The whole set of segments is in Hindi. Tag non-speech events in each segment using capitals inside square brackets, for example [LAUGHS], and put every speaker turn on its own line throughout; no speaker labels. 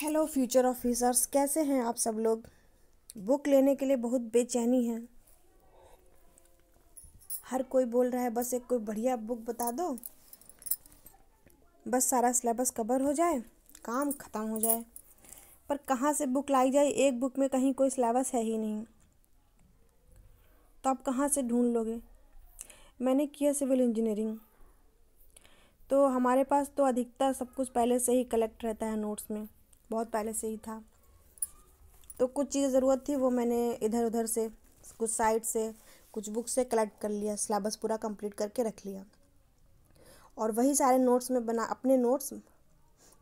हेलो फ्यूचर ऑफिसर्स कैसे हैं आप सब लोग बुक लेने के लिए बहुत बेचैनी है हर कोई बोल रहा है बस एक कोई बढ़िया बुक बता दो बस सारा सिलेबस कवर हो जाए काम ख़त्म हो जाए पर कहाँ से बुक लाई जाए एक बुक में कहीं कोई सिलेबस है ही नहीं तो आप कहाँ से ढूंढ लोगे मैंने किया सिविल इंजीनियरिंग तो हमारे पास तो अधिकतर सब कुछ पहले से ही कलेक्ट रहता है नोट्स में बहुत पहले से ही था तो कुछ चीज़ें ज़रूरत थी वो मैंने इधर उधर से कुछ साइट से कुछ बुक से कलेक्ट कर लिया सिलेबस पूरा कंप्लीट करके रख लिया और वही सारे नोट्स में बना अपने नोट्स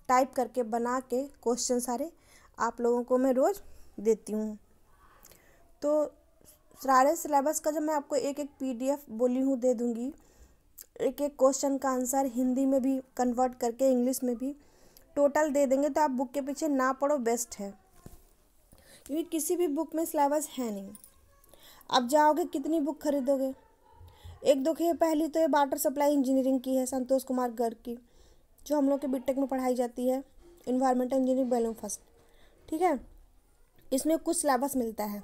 टाइप करके बना के क्वेश्चन सारे आप लोगों को मैं रोज़ देती हूँ तो सारे सिलेबस का जब मैं आपको एक एक पीडीएफ बोली हूँ दे दूँगी एक एक क्वेश्चन का आंसर हिंदी में भी कन्वर्ट करके इंग्लिश में भी टोटल दे देंगे तो आप बुक के पीछे ना पढ़ो बेस्ट है क्योंकि किसी भी बुक में सिलेबस है नहीं आप जाओगे कितनी बुक खरीदोगे एक दो के पहली तो ये वाटर सप्लाई इंजीनियरिंग की है संतोष कुमार गर्ग की जो हम लोग के बीटेक में पढ़ाई जाती है इन्वायरमेंटल इंजीनियरिंग बैलूम फर्स्ट ठीक है इसमें कुछ सिलेबस मिलता है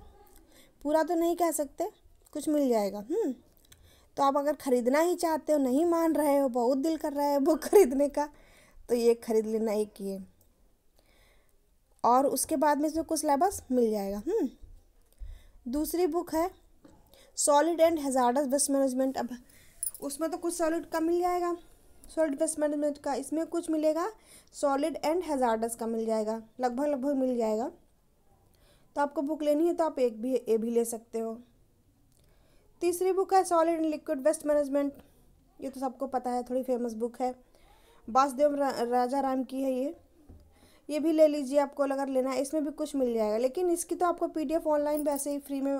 पूरा तो नहीं कह सकते कुछ मिल जाएगा हम्म। तो आप अगर ख़रीदना ही चाहते हो नहीं मान रहे हो बहुत दिल कर रहा है बुक [LAUGHS] खरीदने का तो ये ख़रीद लेना एक ये और उसके बाद में इसमें कुछ सिलेबस मिल जाएगा हम्म। दूसरी बुक है solid and hazardous waste management अब उसमें तो कुछ सॉलिड का मिल जाएगा सॉलिड वेस्ट मैनेजमेंट का इसमें कुछ मिलेगा सॉलिड एंड हजार्डस का मिल जाएगा लगभग लगभग मिल जाएगा तो आपको बुक लेनी है तो आप एक भी ए भी ले सकते हो तीसरी बुक है solid and liquid waste management ये तो सबको पता है थोड़ी फेमस बुक है वासुदेव रा, राजा राम की है ये ये भी ले लीजिए आपको अगर लेना है इसमें भी कुछ मिल जाएगा लेकिन इसकी तो आपको पीडीएफ ऑनलाइन वैसे ही फ्री में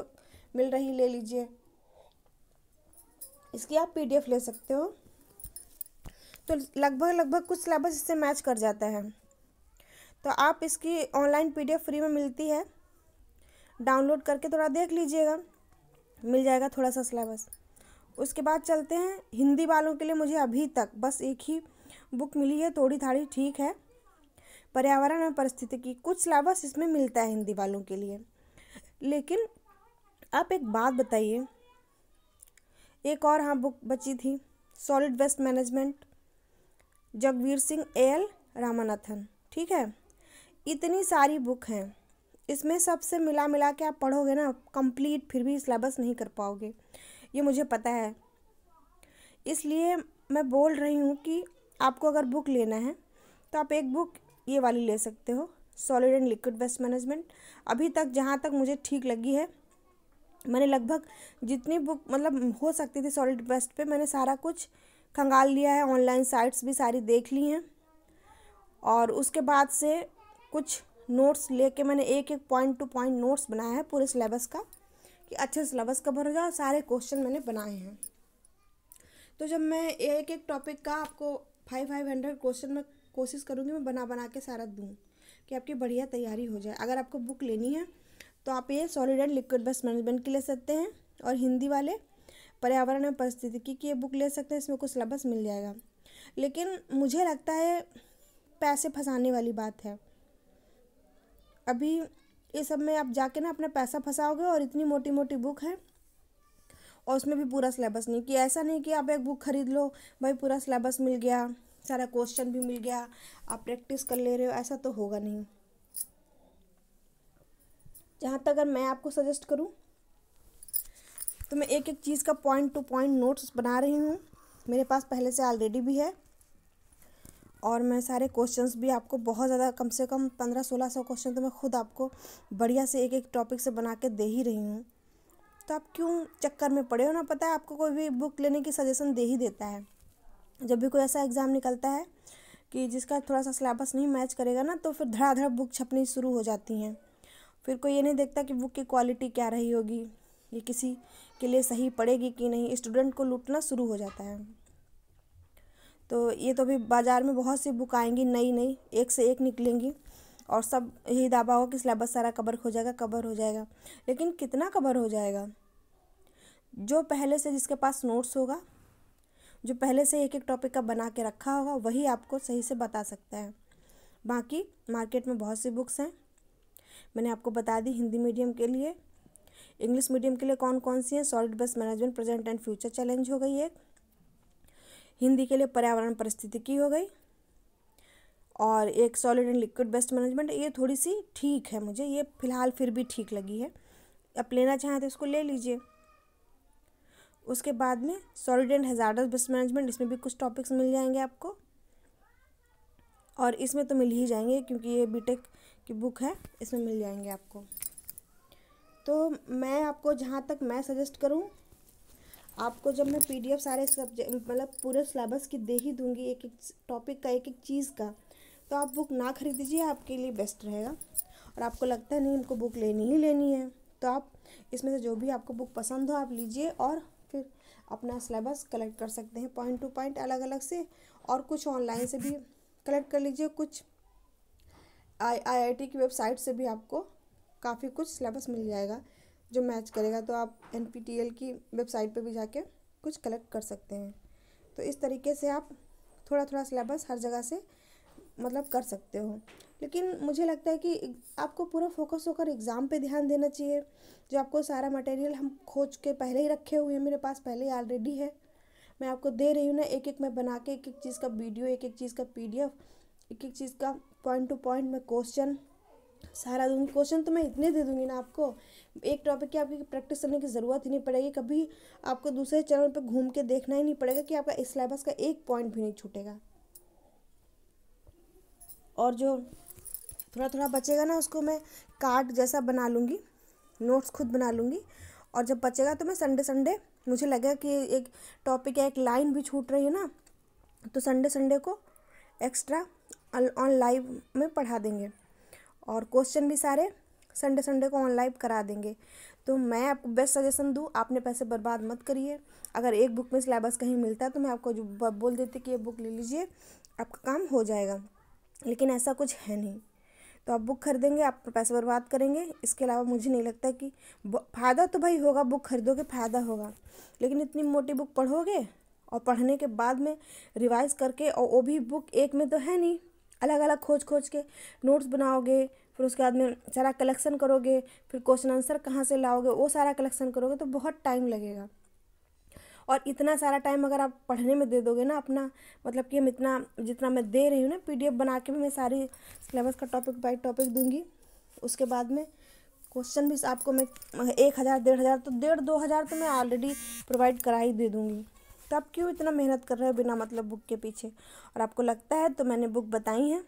मिल रही ले लीजिए इसकी आप पीडीएफ ले सकते हो तो लगभग लगभग कुछ सिलेबस इससे मैच कर जाता है तो आप इसकी ऑनलाइन पीडीएफ फ्री में मिलती है डाउनलोड करके थोड़ा देख लीजिएगा मिल जाएगा थोड़ा सा सिलेबस उसके बाद चलते हैं हिंदी वालों के लिए मुझे अभी तक बस एक ही बुक मिली है थोड़ी थाड़ी ठीक है पर्यावरण और की कुछ सिलेबस इसमें मिलता है हिंदी वालों के लिए लेकिन आप एक बात बताइए एक और हाँ बुक बची थी solid waste management Jagbir Singh A L Ramanathan ठीक है इतनी सारी बुक हैं इसमें सबसे मिला मिला के आप पढ़ोगे ना कंप्लीट फिर भी सिलेबस नहीं कर पाओगे ये मुझे पता है इसलिए मैं बोल रही हूँ कि आपको अगर बुक लेना है तो आप एक बुक ये वाली ले सकते हो solid and liquid waste management अभी तक जहाँ तक मुझे ठीक लगी है मैंने लगभग जितनी बुक मतलब हो सकती थी सॉलिड वेस्ट पे मैंने सारा कुछ खंगाल लिया है ऑनलाइन साइट्स भी सारी देख ली हैं और उसके बाद से कुछ नोट्स लेके मैंने एक एक पॉइंट टू पॉइंट नोट्स बनाया है पूरे सिलेबस का कि अच्छे सिलेबस कवर हो जाए सारे क्वेश्चन मैंने बनाए हैं तो जब मैं एक एक टॉपिक का आपको फाइव फाइव हंड्रेड क्वेश्चन में कोशिश करूँगी मैं बना बना के सारा दूँ कि आपकी बढ़िया तैयारी हो जाए अगर आपको बुक लेनी है तो आप ये solid and liquid waste management की ले सकते हैं और हिंदी वाले पर्यावरण एवं परिस्थितिकी की ये बुक ले सकते हैं इसमें कुछ सिलेबस मिल जाएगा लेकिन मुझे लगता है पैसे फंसाने वाली बात है अभी ये सब में आप जाके ना अपना पैसा फंसाओगे और इतनी मोटी मोटी बुक है और उसमें भी पूरा सिलेबस नहीं कि ऐसा नहीं कि आप एक बुक खरीद लो भाई पूरा सिलेबस मिल गया सारा क्वेश्चन भी मिल गया आप प्रैक्टिस कर ले रहे हो ऐसा तो होगा नहीं जहाँ तक अगर मैं आपको सजेस्ट करूँ तो मैं एक एक चीज़ का पॉइंट टू पॉइंट नोट्स बना रही हूँ मेरे पास पहले से ऑलरेडी भी है और मैं सारे क्वेश्चंस भी आपको बहुत ज़्यादा कम से कम पंद्रह सोलह सौ क्वेश्चन तो मैं खुद आपको बढ़िया से एक एक टॉपिक से बना के दे ही रही हूँ तो आप क्यों चक्कर में पड़े हो ना पता है आपको कोई भी बुक लेने की सजेशन दे ही देता है जब भी कोई ऐसा एग्ज़ाम निकलता है कि जिसका थोड़ा सा सिलेबस नहीं मैच करेगा ना तो फिर धड़ाधड़ बुक छपनी शुरू हो जाती हैं फिर कोई ये नहीं देखता कि बुक की क्वालिटी क्या रही होगी ये किसी के लिए सही पड़ेगी कि नहीं स्टूडेंट को लूटना शुरू हो जाता है तो ये तो भी बाज़ार में बहुत सी बुक आएंगी नई नई एक से एक निकलेंगी और सब यही दावा होगा कि सिलेबस सारा कवर हो जाएगा कवर हो जाएगा लेकिन कितना कवर हो जाएगा जो पहले से जिसके पास नोट्स होगा जो पहले से एक एक टॉपिक का बना के रखा होगा वही आपको सही से बता सकता है बाकी मार्केट में बहुत सी बुक्स हैं मैंने आपको बता दी हिंदी मीडियम के लिए इंग्लिश मीडियम के लिए कौन कौन सी हैं solid waste management present and future challenge हो गई एक हिंदी के लिए पर्यावरण परिस्थिति की हो गई और एक solid and liquid waste management ये थोड़ी सी ठीक है मुझे ये फ़िलहाल फिर भी ठीक लगी है आप लेना चाहें तो इसको ले लीजिए उसके बाद में solid and hazardous waste management इसमें भी कुछ टॉपिक्स मिल जाएंगे आपको और इसमें तो मिल ही जाएंगे क्योंकि ये बीटेक की बुक है इसमें मिल जाएंगे आपको तो मैं आपको जहाँ तक मैं सजेस्ट करूँ आपको जब मैं पीडीएफ सारे सब्जेक्ट मतलब पूरे सिलेबस की दे ही दूँगी एक एक टॉपिक का एक एक चीज़ का तो आप बुक ना खरीदीजिए आपके लिए बेस्ट रहेगा और आपको लगता है नहीं हमको बुक लेनी ही लेनी है तो आप इसमें से जो भी आपको बुक पसंद हो आप लीजिए और फिर अपना सिलेबस कलेक्ट कर सकते हैं पॉइंट टू पॉइंट अलग अलग से और कुछ ऑनलाइन से भी कलेक्ट कर लीजिए कुछ आई आईआईटी की वेबसाइट से भी आपको काफ़ी कुछ सिलेबस मिल जाएगा जो मैच करेगा तो आप एन की वेबसाइट पर भी जाके कुछ कलेक्ट कर सकते हैं तो इस तरीके से आप थोड़ा थोड़ा सिलेबस हर जगह से मतलब कर सकते हो लेकिन मुझे लगता है कि आपको पूरा फोकस होकर एग्ज़ाम पे ध्यान देना चाहिए जो आपको सारा मटेरियल हम खोज के पहले ही रखे हुए हैं मेरे पास पहले ही ऑलरेडी है मैं आपको दे रही हूँ ना एक एक मैं बना के एक एक चीज़ का वीडियो एक एक चीज़ का पी एक एक चीज़ का पॉइंट टू पॉइंट मैं क्वेश्चन सारा दूंगी क्वेश्चन तो मैं इतने दे दूंगी ना आपको एक टॉपिक की आपकी प्रैक्टिस करने की ज़रूरत ही नहीं पड़ेगी कभी आपको दूसरे चैनल पर घूम के देखना ही नहीं पड़ेगा कि आपका इस सिलेबस का एक पॉइंट भी नहीं छूटेगा और जो थोड़ा थोड़ा बचेगा ना उसको मैं कार्ड जैसा बना लूँगी नोट्स खुद बना लूँगी और जब बचेगा तो मैं संडे संडे मुझे लगा कि एक टॉपिक या एक लाइन भी छूट रही है ना तो संडे संडे को एक्स्ट्रा ऑन लाइव में पढ़ा देंगे और क्वेश्चन भी सारे संडे संडे को ऑन लाइव करा देंगे तो मैं आपको बेस्ट सजेशन दूँ आपने पैसे बर्बाद मत करिए अगर एक बुक में सिलेबस कहीं मिलता है तो मैं आपको जो बोल देती कि ये बुक ले लीजिए आपका काम हो जाएगा लेकिन ऐसा कुछ है नहीं तो आप बुक खरीदेंगे आप पैसे बर्बाद करेंगे इसके अलावा मुझे नहीं लगता कि फ़ायदा तो भाई होगा बुक खरीदोगे फ़ायदा होगा लेकिन इतनी मोटी बुक पढ़ोगे और पढ़ने के बाद में रिवाइज करके और वो भी बुक एक में तो है नहीं अलग अलग खोज खोज के नोट्स बनाओगे फिर उसके बाद में सारा कलेक्शन करोगे फिर क्वेश्चन आंसर कहाँ से लाओगे वो सारा कलेक्शन करोगे तो बहुत टाइम लगेगा और इतना सारा टाइम अगर आप पढ़ने में दे दोगे ना अपना मतलब कि हम इतना जितना मैं दे रही हूँ ना पीडीएफ बना के भी मैं सारी सिलेबस का टॉपिक बाई टॉपिक दूंगी उसके बाद में क्वेश्चन भी आपको मैं एक हज़ार डेढ़ हज़ार तो डेढ़ दो हज़ार तो मैं ऑलरेडी प्रोवाइड करा ही दे दूँगी तो आप क्यों इतना मेहनत कर रहे हो बिना मतलब बुक के पीछे और आपको लगता है तो मैंने बुक बताई है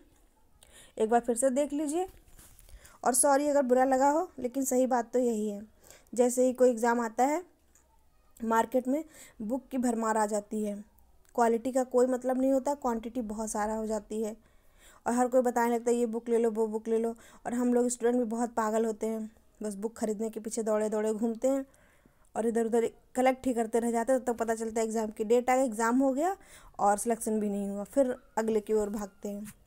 एक बार फिर से देख लीजिए और सॉरी अगर बुरा लगा हो लेकिन सही बात तो यही है जैसे ही कोई एग्ज़ाम आता है मार्केट में बुक की भरमार आ जाती है क्वालिटी का कोई मतलब नहीं होता क्वांटिटी बहुत सारा हो जाती है और हर कोई बताने लगता है ये बुक ले लो वो बुक ले लो और हम लोग स्टूडेंट भी बहुत पागल होते हैं बस बुक खरीदने के पीछे दौड़े दौड़े घूमते हैं और इधर उधर कलेक्ट ही करते रह जाते हैं तब तो पता चलता है एग्ज़ाम की डेट आ गई एग्ज़ाम हो गया और सिलेक्शन भी नहीं हुआ फिर अगले की ओर भागते हैं